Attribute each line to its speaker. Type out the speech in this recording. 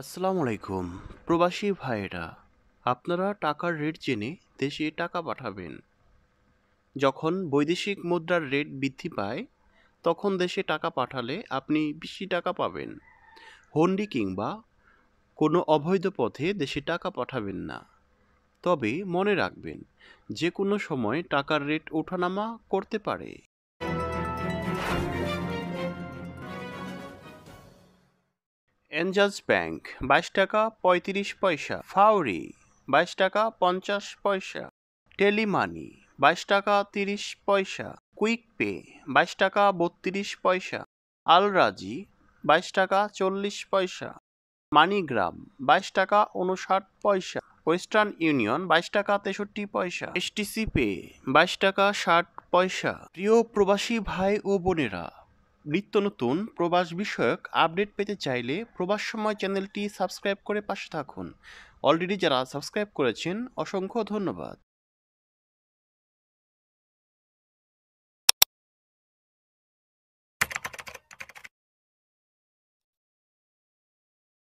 Speaker 1: আসসালামু আলাইকুম প্রবাসী ভাইয়েরা আপনারা টাকার রেট জেনে দেশে টাকা পাঠাবেন যখন বৈদেশিক মুদ্রার রেট বৃদ্ধি পায় তখন দেশে টাকা পাঠালে আপনি বেশি টাকা পাবেন হন্ডি কিংবা কোনো অবৈধ পথে দেশে টাকা পাঠাবেন না তবে মনে রাখবেন যে কোনো সময় টাকার রেট ওঠানামা করতে পারে এঞ্জাস ব্যাংক বাইশ টাকা পঁয়ত্রিশ পয়সা ফাউরি বাইশ টাকা পঞ্চাশ পয়সা টেলিমানি বাইশ টাকা তিরিশ পয়সা কুইক পে বাইশ টাকা বত্রিশ পয়সা আলরাজি বাইশ টাকা চল্লিশ পয়সা মানিগ্রাম বাইশ টাকা উনষাট পয়সা ওয়েস্টার্ন ইউনিয়ন বাইশ টাকা তেষট্টি পয়সা এসটিসি পে বাইশ টাকা ষাট পয়সা প্রিয় প্রবাসী ভাই ও বোনেরা নিত্য নতুন প্রবাস বিষয়ক আপডেট পেতে চাইলে প্রবাস সময় চ্যানেলটি সাবস্ক্রাইব করে পাশে থাকুন অলরেডি যারা সাবস্ক্রাইব করেছেন অসংখ্য ধন্যবাদ